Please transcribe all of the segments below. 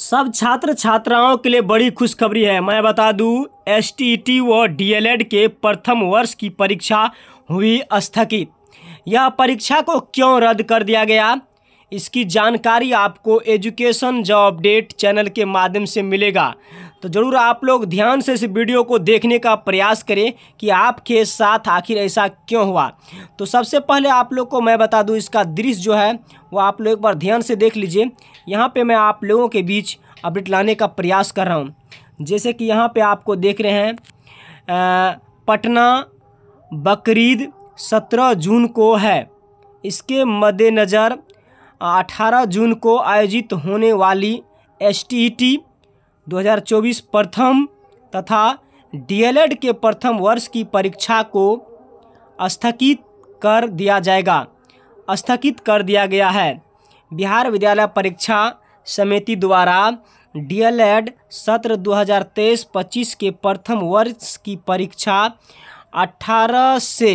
सब छात्र छात्राओं के लिए बड़ी खुशखबरी है मैं बता दूं एस व डीएलएड के प्रथम वर्ष की परीक्षा हुई स्थगित यह परीक्षा को क्यों रद्द कर दिया गया इसकी जानकारी आपको एजुकेशन जॉब अपडेट चैनल के माध्यम से मिलेगा तो ज़रूर आप लोग ध्यान से इस वीडियो को देखने का प्रयास करें कि आपके साथ आखिर ऐसा क्यों हुआ तो सबसे पहले आप लोग को मैं बता दूं इसका दृश्य जो है वो आप लोग एक बार ध्यान से देख लीजिए यहाँ पे मैं आप लोगों के बीच अपडेट लाने का प्रयास कर रहा हूँ जैसे कि यहाँ पर आपको देख रहे हैं पटना बकरीद सत्रह जून को है इसके मद्देनज़र 18 जून को आयोजित होने वाली एस टी 2024 प्रथम तथा डीएलएड के प्रथम वर्ष की परीक्षा को स्थगित कर दिया जाएगा स्थगित कर दिया गया है बिहार विद्यालय परीक्षा समिति द्वारा डीएलएड सत्र 2023-25 के प्रथम वर्ष की परीक्षा 18 से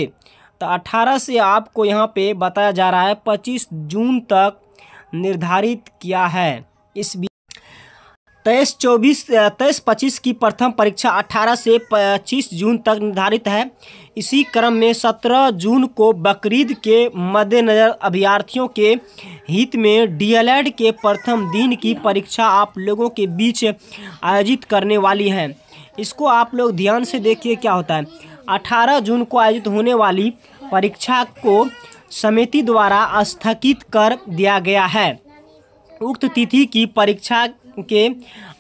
तो 18 से आपको यहाँ पे बताया जा रहा है 25 जून तक निर्धारित किया है इस तेईस चौबीस तेईस पच्चीस की प्रथम परीक्षा 18 से 25 जून तक निर्धारित है इसी क्रम में 17 जून को बकरीद के मद्देनज़र अभ्यर्थियों के हित में डीएलएड के प्रथम दिन की परीक्षा आप लोगों के बीच आयोजित करने वाली है इसको आप लोग ध्यान से देखिए क्या होता है 18 जून को आयोजित होने वाली परीक्षा को समिति द्वारा स्थगित कर दिया गया है उक्त तिथि की परीक्षा के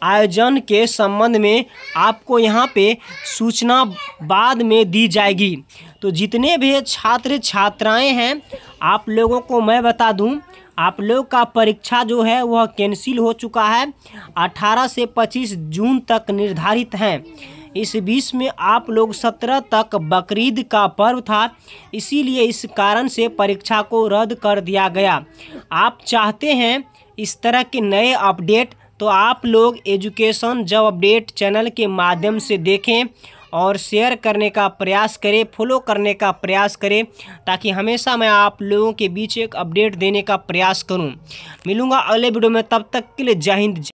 आयोजन के संबंध में आपको यहाँ पे सूचना बाद में दी जाएगी तो जितने भी छात्र छात्राएं हैं आप लोगों को मैं बता दूं आप लोग का परीक्षा जो है वह कैंसिल हो चुका है 18 से 25 जून तक निर्धारित हैं इस बीच में आप लोग सत्रह तक बकरीद का पर्व था इसीलिए इस कारण से परीक्षा को रद्द कर दिया गया आप चाहते हैं इस तरह के नए अपडेट तो आप लोग एजुकेशन जब अपडेट चैनल के माध्यम से देखें और शेयर करने का प्रयास करें फॉलो करने का प्रयास करें ताकि हमेशा मैं आप लोगों के बीच एक अपडेट देने का प्रयास करूं मिलूंगा अगले वीडियो में तब तक के लिए जय हिंद